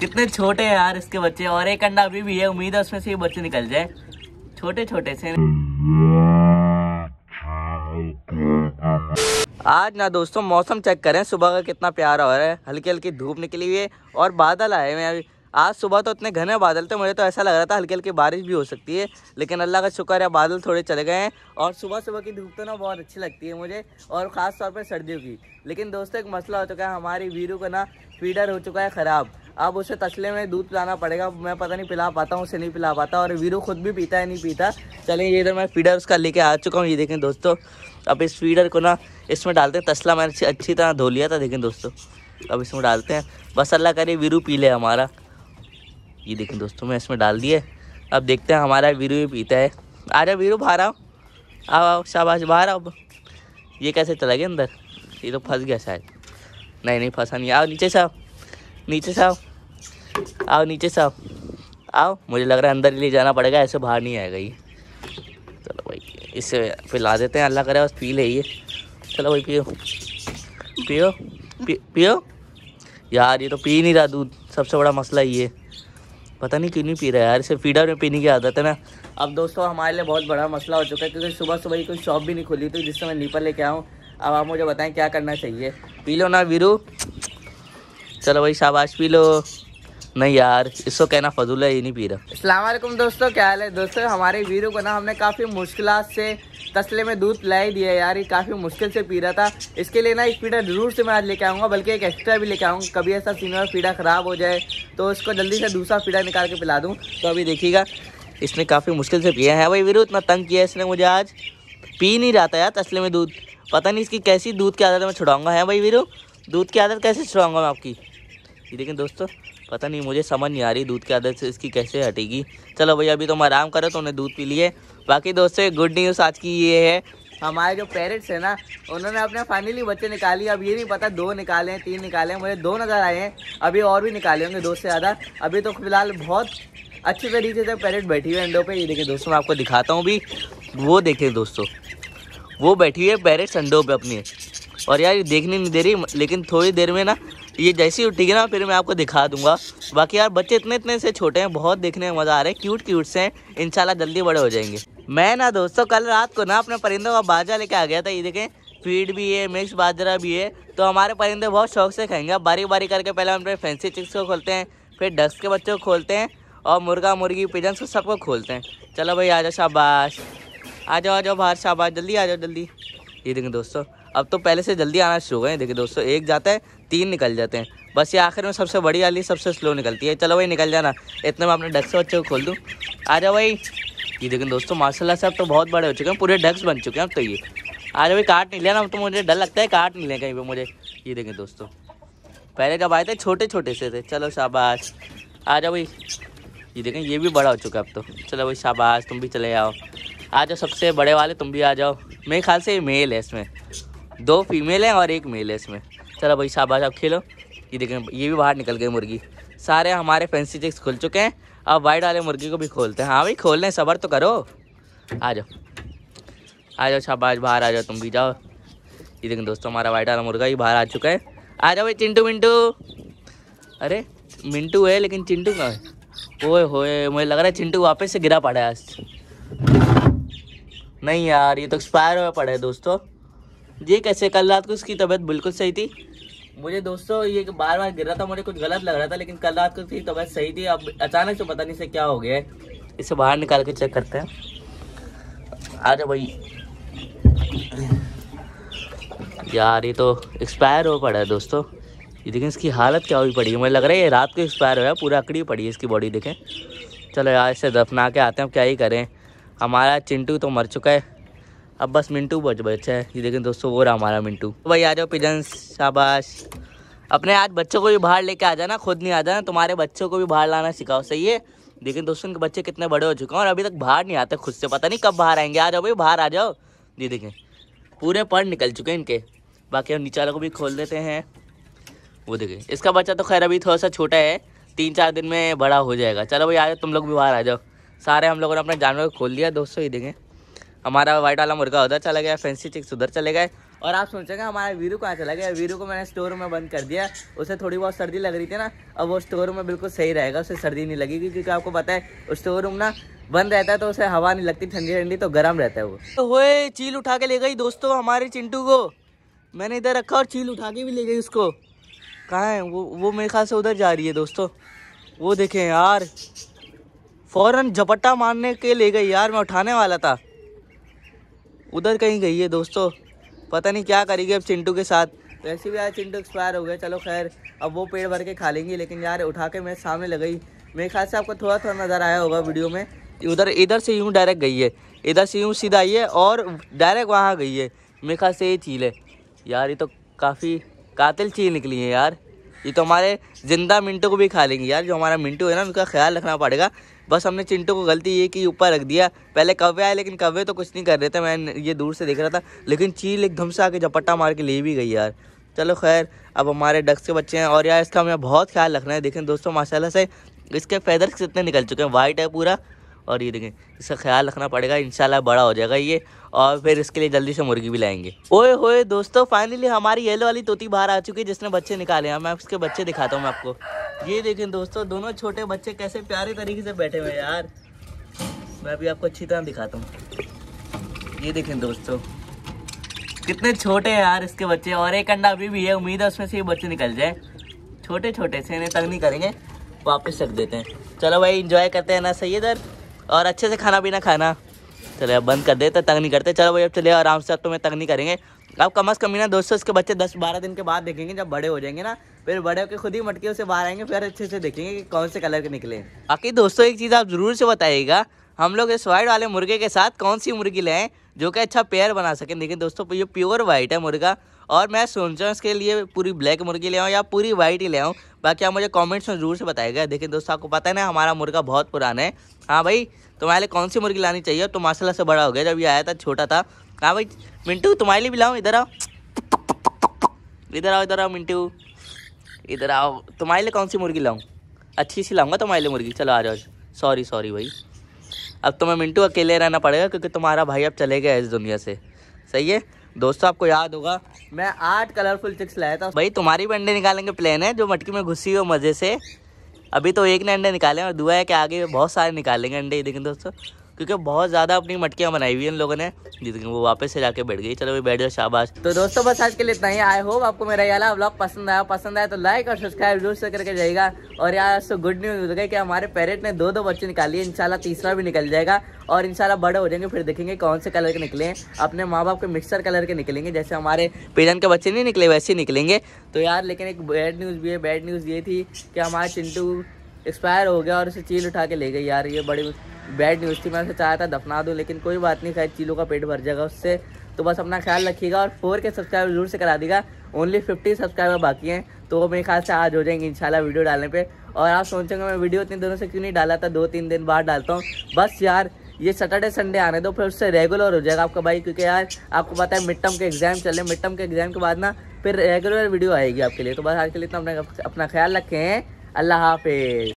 कितने छोटे हैं यार इसके बच्चे और एक अंडा अभी भी है उम्मीद है उसमें से ये बच्चे निकल जाए छोटे छोटे से आज ना दोस्तों मौसम चेक करें सुबह का कितना प्यारा हो रहा है हल्की हल्की धूप निकली हुई है और बादल आए हुए हैं अभी आज सुबह तो इतने घने बादल थे मुझे तो ऐसा लग रहा था हल्की हल्की बारिश भी हो सकती है लेकिन अल्लाह का शुक्र है बादल थोड़े चले गए हैं और सुबह सुबह की धूप तो ना बहुत अच्छी लगती है मुझे और ख़ास तौर पर सर्दियों की लेकिन दोस्तों एक मसला हो चुका है हमारी वीरू को ना फीडर हो चुका है ख़राब अब उसे तसले में दूध पिलाना पड़ेगा मैं पता नहीं पिला पाता हूँ उसे नहीं पिला पाता और वीरू खुद भी पीता है नहीं पीता चलें ये इधर मैं फीडर उसका लेके आ चुका हूँ ये देखें दोस्तों अब इस फीडर को ना इसमें डालते हैं तसला मैंने अच्छी तरह धो लिया था देखें दोस्तों अब इसमें डालते हैं बस अल्लाह करे वीरू पी ले हमारा ये देखें दोस्तों मैं इसमें डाल दिए अब देखते हैं हमारा वीरू ही पीता है आ जाओ वीरू बाहर आओ आओ शाबाश बाहर आओ ये कैसे चला गया अंदर ये तो फंस गया शायद नहीं नहीं फंसा नहीं आओ नीचे से आओ नीचे से आओ आओ नीचे से आओ आओ मुझे लग रहा है अंदर ही ले जाना पड़ेगा ऐसे बाहर नहीं आएगा ये चलो भाई इससे ला देते हैं अल्लाह करे बस पी ले ये चलो भाई पियो पियो पियो यार ये तो पी नहीं रहा दूध सबसे बड़ा मसला ये पता नहीं क्यों नहीं पी रहा है यार इसे फीडर में पीने की आदत है ना अब दोस्तों हमारे लिए बहुत बड़ा मसला हो चुका है क्योंकि सुबह सुबह ही कोई शॉप भी नहीं खुली थी तो जिससे मैं नीपर लेके आऊँ अब आप मुझे बताएं क्या करना चाहिए पी लो ना वीरू चलो भाई शाबाश पी लो नहीं यार इसको कहना फजूल है ये नहीं पी रहा असलम दोस्तों क्या हाल है दोस्तों हमारे वीरू को ना हमने काफ़ी मुश्किल से तसले में दूध ही दिया यार ये काफ़ी मुश्किल से पी रहा था इसके लिए ना एक पीड़ा ज़रूर से मैं आज लेके आऊँगा बल्कि एक एक्स्ट्रा भी लेके आऊँगा कभी ऐसा सीनियर पीड़ा ख़राब हो जाए तो इसको जल्दी से दूसरा पीड़ा निकाल के पिला दूँ तो अभी देखिएगा इसने काफ़ी मुश्किल से पिया है हाँ भाई वीरू इतना तंग किया इसने मुझे आज पी नहीं रहा था यार तसले में दूध पता नहीं इसकी कैसी दूध की आदत मैं छुड़ाऊंगा है भाई वीरू दूध की आदत कैसे छुड़ाऊंगा मैं आपकी लेकिन दोस्तों पता नहीं मुझे समझ नहीं आ रही दूध की आदत से इसकी कैसे हटेगी चलो भैया अभी तुम तो आराम करो तो उन्हें दूध पी लिए बाकी दोस्तों गुड न्यूज़ आज की ये है हमारे जो पेरेंट्स हैं ना उन्होंने अपने फाइनली बच्चे निकाली अब ये नहीं पता दो निकाले हैं तीन निकाले हैं मुझे दो नज़र आए हैं अभी और भी निकाले होंगे दो से ज़्यादा अभी तो फिलहाल बहुत अच्छे तरीके से पेरेंट बैठी हुए अंडों पे ये देखें दोस्तों मैं आपको दिखाता हूँ भी वो देखें दोस्तों वो बैठी है बैरे संडो पे अपनी और यार ये देखने नहीं दे रही लेकिन थोड़ी देर में ना ये जैसी उठेगी ना फिर मैं आपको दिखा दूंगा बाकी यार बच्चे इतने इतने से छोटे हैं बहुत देखने में मज़ा आ रहा है क्यूट क्यूट से हैं इन जल्दी बड़े हो जाएंगे मैं ना दोस्तों कल रात को ना अपने परिंदों का बाजा लेके आ गया था ये देखें फीड भी है मिक्स बाजरा भी है तो हमारे परिंदे बहुत शौक से खाएंगे आप बारी बारी करके पहले हम अपने फैंसी चिक्स को खोलते हैं फिर डस के बच्चों को खोलते हैं और मुर्गा मुर्गी पिजन्स को सबको खोलते हैं चलो भाई आजा शाबाश आ जाओ आ जाओ बाहर शाबाश जल्दी आ जाओ जल्दी ये देखें दोस्तों अब तो पहले से जल्दी आना शुरू हो गए देखिए दोस्तों एक जाता है तीन निकल जाते हैं बस ये आखिर में सबसे बड़ी वाली सबसे स्लो निकलती है चलो भाई निकल जाना इतने में अपने डक्स बच्चे को खोल दूँ आ जाओ भाई ये देखें दोस्तों माशाला से अब तो बहुत बड़े हो चुके हैं पूरे डक्स बन चुके हैं अब तो ये आ जाओ भाई काट नहीं लिया अब तो मुझे डर लगता है काट नहीं लें कहीं पर मुझे ये देखें दोस्तों पहले जब आए थे छोटे छोटे से थे चलो शाबाश आ जाओ भाई ये देखें ये भी बड़ा हो चुका है अब तो चलो भाई शाबाश तुम भी चले जाओ आ जाओ सबसे बड़े वाले तुम भी आ जाओ मेरे ख्याल से मेल है इसमें दो फीमेल हैं और एक मेल है इसमें चलो भाई शाबाश आप खेलो ये देखें ये भी बाहर निकल गए मुर्गी सारे हमारे फैंसी चिक्स खुल चुके हैं अब वाइट वाले मुर्गी को भी खोलते हैं हाँ भाई खोल लें सबर तो करो आ जाओ आ जाओ शाबाश बाहर आ जाओ तुम भी जाओ ये देखें दोस्तों हमारा वाइट वाला मुर्गा ही बाहर आ चुका है आ जाओ भाई चिंटू मिंटू अरे मिंटू है लेकिन चिंटू का ओए होए मुझे लग रहा है चिंटू वापस से गिरा पड़ा है आज नहीं यार ये तो एक्सपायर हुआ पड़ा है दोस्तों जी कैसे कल रात को उसकी तबीयत बिल्कुल सही थी मुझे दोस्तों ये बार बार गिर रहा था मुझे कुछ गलत लग रहा था लेकिन कल रात को उसकी तबीयत सही थी अब अचानक से पता नहीं से क्या हो गया है इसे बाहर निकाल के चेक करते हैं आ जाओ भाई यार ये तो एक्सपायर हो पड़ा है दोस्तों ये देखें इसकी हालत क्या हुई पड़ी है मुझे लग रहा है ये रात को एक्सपायर हुआ है पूरा अकड़ी पड़ी है इसकी बॉडी देखें चलो यार इसे दफना के आते हैं अब क्या ही करें हमारा चिंटू तो मर चुका है अब बस मिंटू बच बचा है ये देखें दोस्तों वो रहा हमारा मिंटू तो भाई आ जाओ पिजन शाबाश अपने आज बच्चों को भी बाहर लेके आ जाना खुद नहीं आ जाना तुम्हारे बच्चों को भी बाहर लाना सिखाओ सही है लेकिन दोस्तों इनके बच्चे कितने बड़े हो चुके हैं और अभी तक बाहर नहीं आते खुद से पता नहीं कब बाहर आएंगे आ जाओ भाई बाहर आ जाओ जी देखें पूरे पर निकल चुके हैं इनके बाकी हम नीचे को भी खोल देते हैं वो देखें इसका बच्चा तो खैर अभी थोड़ा सा छोटा है तीन चार दिन में बड़ा हो जाएगा चलो भाई आ जाओ तुम लोग भी बाहर आ जाओ सारे हम लोगों ने अपने जानवर को खोल दिया दोस्तों ये देखें हमारा वाइट वाला मुर्गा उधर चला गया फैंसी चिक्स उधर चले गए और आप सोचेंगे हमारे वीरू कहाँ चला गया वीरू को मैंने स्टोर में बंद कर दिया उसे थोड़ी बहुत सर्दी लग रही थी ना अब वो स्टोर में बिल्कुल सही रहेगा उसे सर्दी नहीं लगेगी क्योंकि आपको पता है स्टोर रूम ना बंद रहता है तो उसे हवा नहीं लगती ठंडी ठंडी तो गर्म रहता है वो तो वो चील उठा के ले गई दोस्तों हमारे चिंटू को मैंने इधर रखा और चील उठा के भी ले गई उसको कहाँ है वो वो मेरे ख्याल से उधर जा रही है दोस्तों वो देखें यार फ़ौरन झपट्टा मारने के ले गई यार मैं उठाने वाला था उधर कहीं गई है दोस्तों पता नहीं क्या करेगी अब चिंटू के साथ वैसे भी यार चिंटू एक्सपायर हो गया चलो खैर अब वो पेड़ भर के खा लेंगी लेकिन यार उठा के मेरे सामने लगाई मेरे ख्याल से आपको थोड़ा थोड़ा नज़र आया होगा वीडियो में उधर इधर से यूँ डायरेक्ट गई है इधर से यूँ सीधा आई है और डायरेक्ट वहाँ गई है मेरे ख्याल से ये चील है यार ये तो काफ़ी कातिल चील निकली है यार ये तो हमारे ज़िंदा मिंटू को भी खा लेंगे यार जो हमारा मिंटू है ना उनका ख्याल रखना पड़ेगा बस हमने चिंटू को गलती ये कि ऊपर रख दिया पहले कव्वे आए लेकिन कव्वे तो कुछ नहीं कर रहे थे मैं ये दूर से देख रहा था लेकिन चील एकदम से आके झपट्टा मार के ले भी गई यार चलो खैर अब हमारे डक्स के बच्चे हैं और यार इसका हमें बहुत ख्याल रखना है देखें दोस्तों माशाला से इसके फैदर कितने निकल चुके हैं वाइट है पूरा और ये देखें इसका ख्याल रखना पड़ेगा इंशाल्लाह बड़ा हो जाएगा ये और फिर इसके लिए जल्दी से मुर्गी भी लाएंगे ओए होए दोस्तों फाइनली हमारी येलो वाली तोती बाहर आ चुकी है जिसने बच्चे निकाले हैं मैं उसके बच्चे दिखाता हूँ मैं आपको ये देखें दोस्तों दोनों छोटे बच्चे कैसे प्यारे तरीके से बैठे हुए हैं यार मैं अभी आपको अच्छी तरह दिखाता हूँ ये देखें दोस्तों कितने छोटे हैं यार इसके बच्चे और एक अंडा अभी भी है उम्मीद है उसमें से ये बच्चे निकल जाए छोटे छोटे से इन्हें तंग नहीं करेंगे वापस रख देते हैं चलो भाई इंजॉय करते हैं ना सही इधर और अच्छे से खाना पीना खाना चलो अब बंद कर देते तंग नहीं करते चलो भाई अब चले आराम से अब तो मैं तंग नहीं करेंगे अब कम अज़ कम ना दोस्तों इसके बच्चे दस बारह दिन के बाद देखेंगे जब बड़े हो जाएंगे ना फिर बड़े होकर खुद ही मटके उसे बाहर आएंगे फिर अच्छे से देखेंगे कि कौन से कलर के निकले बाकी दोस्तों एक चीज़ आप ज़रूर से बताइएगा हम लोग इस वाइट वाले मुर्गे के साथ कौन सी मुर्गी लें जो कि अच्छा पेयर बना सकें देखिए दोस्तों ये प्योर वाइट है मुर्गा और मैं सोच रहा हूँ इसके लिए पूरी ब्लैक मुर्गी ले आऊँ या पूरी वाइट ही ले आऊँ बाकी आप मुझे कमेंट्स में ज़रूर से बताएगा देखिए दोस्तों आपको पता है ना हमारा मुर्गा बहुत पुराना है हाँ भाई तुम्हारे लिए कौन सी मुर्गी लानी चाहिए तो माशाला से बड़ा हो गया जब ये आया था छोटा था कहा भाई मिंटू तुम्हारे लिए भी लाओ इधर आओ इधर आओ इधर आओ मिंटू इधर आओ तुम्हारे लिए कौन सी मुर्गी लाऊँ अच्छी सी लाऊंगा तुम्हारे लिए मुर्गी चलो आ जाओ सॉरी सॉरी भाई अब तुम्हें तो मिंटू अकेले रहना पड़ेगा क्योंकि तुम्हारा भाई अब चले गया इस दुनिया से सही है दोस्तों आपको याद होगा मैं आठ कलरफुल चिक्स लाया था भाई तुम्हारी भी अंडे निकालने प्लेन प्लान है जो मटकी में घुसी हो मज़े से अभी तो एक ने अंडे निकाले और दुआ है कि आगे बहुत सारे निकालेंगे अंडे देखें दोस्तों क्योंकि बहुत ज़्यादा अपनी मटकियाँ बनाई हुई इन लोगों ने जिसकी वो वापस से जाके बैठ गई चलो भाई बैठ जाओ शाबाश तो दोस्तों बस आज के लिए इतना ही आई होप आपको मेरा यहाँ ब्लॉग पसंद आया पसंद आया तो लाइक और सब्सक्राइब जरूर से करके जाएगा और यार सो गुड न्यूज़ हो गई कि हमारे पेरेंट ने दो दो बच्चे निकाली शाला तीसरा भी निकल जाएगा और शाला बड़े हो जाएंगे फिर देखेंगे कौन से कलर के निकले अपने माँ बाप के मिक्सर कलर के निकलेंगे जैसे हमारे पेरेंट के बच्चे नहीं निकले वैसे निकलेंगे तो यार लेकिन एक बैड न्यूज़ भी है बैड न्यूज़ ये थी कि हमारा चिंटू एक्सपायर हो गया और उसे चील उठा के ले गई यार ये बड़ी बैड न्यूज़ थी मैं चाहता था दफना दूँ लेकिन कोई बात नहीं खैर चीलों का पेट भर जाएगा उससे तो बस अपना ख्याल रखिएगा और फोर के सब्सक्राइबर जरूर से करा देगा ओनली फिफ्टी सब्सक्राइबर बाकी हैं तो वो मेरे ख्याल से आज हो जाएंगे इंशाल्लाह वीडियो डालने पे और आप सोचेंगे मैं वीडियो इतने दिनों से क्यों नहीं डाला था दो तीन दिन बाद डालता हूँ बस यार ये सैटरडे संडे आने दो फिर उससे रेगुलर हो जाएगा आपका भाई क्योंकि यार आपको पता है मिड टर्म के एग्जाम चल रहे हैं मिड टर्म के एग्जाम के बाद ना फिर रेगुलर वीडियो आएगी आपके लिए तो बस आज के लिए इतना अपना अपना ख्याल रखें अल्लाह हाफिज़